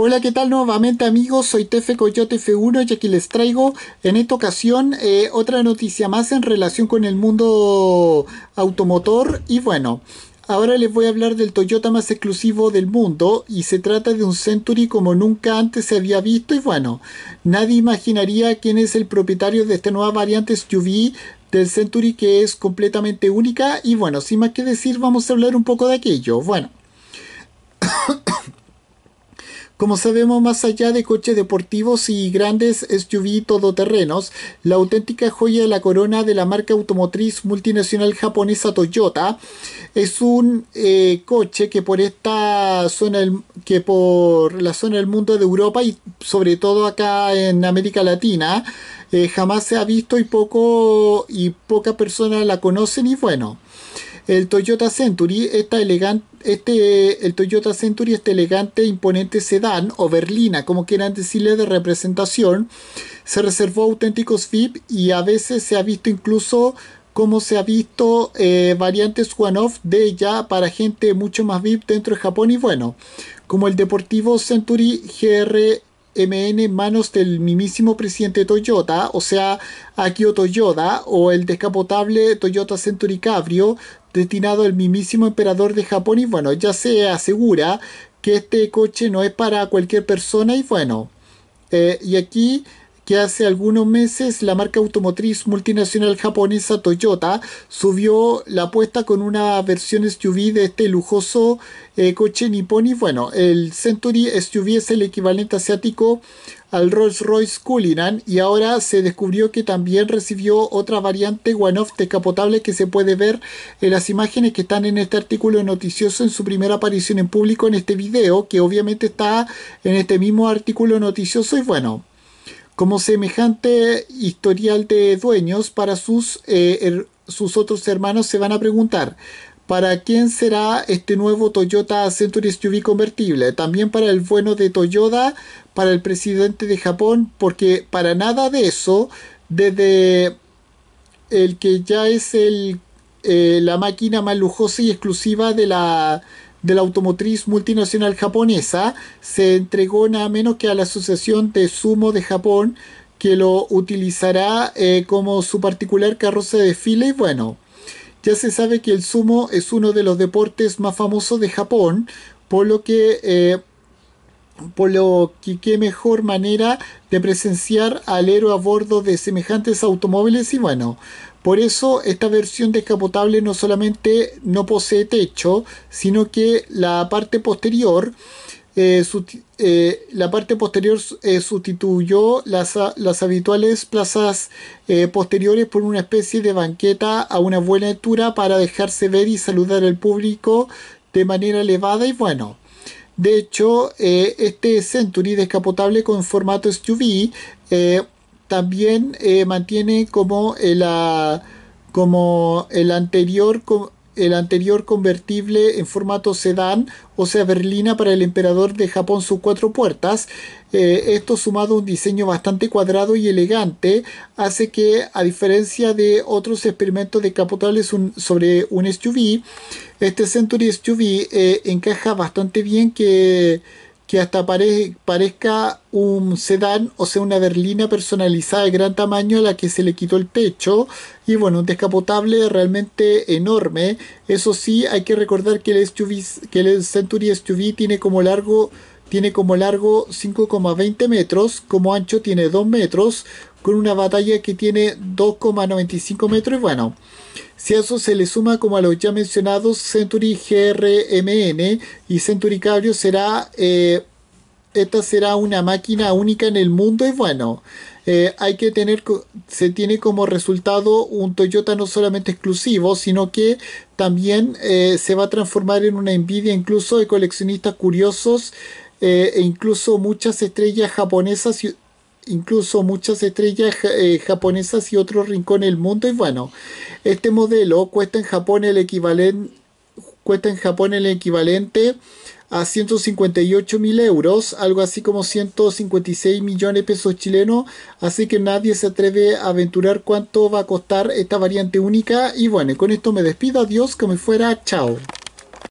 Hola, ¿qué tal nuevamente amigos? Soy Tefe Coyote F1 y aquí les traigo en esta ocasión eh, otra noticia más en relación con el mundo automotor y bueno... Ahora les voy a hablar del Toyota más exclusivo del mundo y se trata de un Century como nunca antes se había visto y bueno, nadie imaginaría quién es el propietario de esta nueva variante SUV del Century que es completamente única y bueno, sin más que decir vamos a hablar un poco de aquello. Bueno, como sabemos, más allá de coches deportivos y grandes SUV todoterrenos, la auténtica joya de la corona de la marca automotriz multinacional japonesa Toyota es un eh, coche que por esta zona que por la zona del mundo de Europa y sobre todo acá en América Latina eh, jamás se ha visto y poco y poca persona la conocen y bueno el Toyota Century, elegante, este, el Toyota Century, este elegante imponente sedán o berlina, como quieran decirle, de representación, se reservó auténticos VIP y a veces se ha visto incluso como se ha visto eh, variantes one-off de ella para gente mucho más VIP dentro de Japón y bueno, como el Deportivo Century GR MN en manos del mismísimo presidente Toyota, o sea, Akio Toyoda, o el descapotable Toyota Century Cabrio, destinado al mismísimo emperador de Japón, y bueno, ya se asegura que este coche no es para cualquier persona, y bueno, eh, y aquí que hace algunos meses la marca automotriz multinacional japonesa Toyota subió la apuesta con una versión SUV de este lujoso eh, coche nipón y bueno, el Century SUV es el equivalente asiático al Rolls-Royce Cullinan y ahora se descubrió que también recibió otra variante one-off descapotable que se puede ver en las imágenes que están en este artículo noticioso en su primera aparición en público en este video que obviamente está en este mismo artículo noticioso y bueno como semejante historial de dueños para sus, eh, sus otros hermanos se van a preguntar, ¿para quién será este nuevo Toyota Century SUV convertible? También para el bueno de Toyota, para el presidente de Japón, porque para nada de eso, desde el que ya es el, eh, la máquina más lujosa y exclusiva de la de la automotriz multinacional japonesa se entregó nada menos que a la Asociación de Sumo de Japón, que lo utilizará eh, como su particular carroza de desfile. Y bueno, ya se sabe que el sumo es uno de los deportes más famosos de Japón, por lo que... Eh, por lo que qué mejor manera de presenciar al héroe a bordo de semejantes automóviles y bueno, por eso esta versión descapotable no solamente no posee techo, sino que la parte posterior, eh, eh, la parte posterior eh, sustituyó las, las, habituales plazas posteriores por una especie de banqueta a una buena altura para dejarse ver y saludar al público de manera elevada y bueno. De hecho, este Century descapotable con formato SUV también eh, mantiene como el, ah, como el anterior el anterior convertible en formato sedán, o sea, berlina para el emperador de Japón, sus cuatro puertas. Eh, esto sumado a un diseño bastante cuadrado y elegante, hace que, a diferencia de otros experimentos de capotables sobre un SUV, este Century SUV eh, encaja bastante bien que que hasta parezca un sedán, o sea, una berlina personalizada de gran tamaño a la que se le quitó el techo. Y bueno, un descapotable realmente enorme. Eso sí, hay que recordar que el, que el Century SUV tiene como largo tiene como largo 5,20 metros, como ancho tiene 2 metros, con una batalla que tiene 2,95 metros y bueno, si a eso se le suma como a los ya mencionados Century GRMN y Century Cabrio será, eh, esta será una máquina única en el mundo y bueno, eh, hay que tener, se tiene como resultado un Toyota no solamente exclusivo, sino que también eh, se va a transformar en una envidia incluso de coleccionistas curiosos e incluso muchas estrellas japonesas incluso muchas estrellas eh, japonesas y otros rincón del mundo. Y bueno, este modelo cuesta en Japón el equivalente cuesta en Japón el equivalente a 158 mil euros, algo así como 156 millones de pesos chilenos, así que nadie se atreve a aventurar cuánto va a costar esta variante única. Y bueno, con esto me despido, adiós, que me fuera, chao.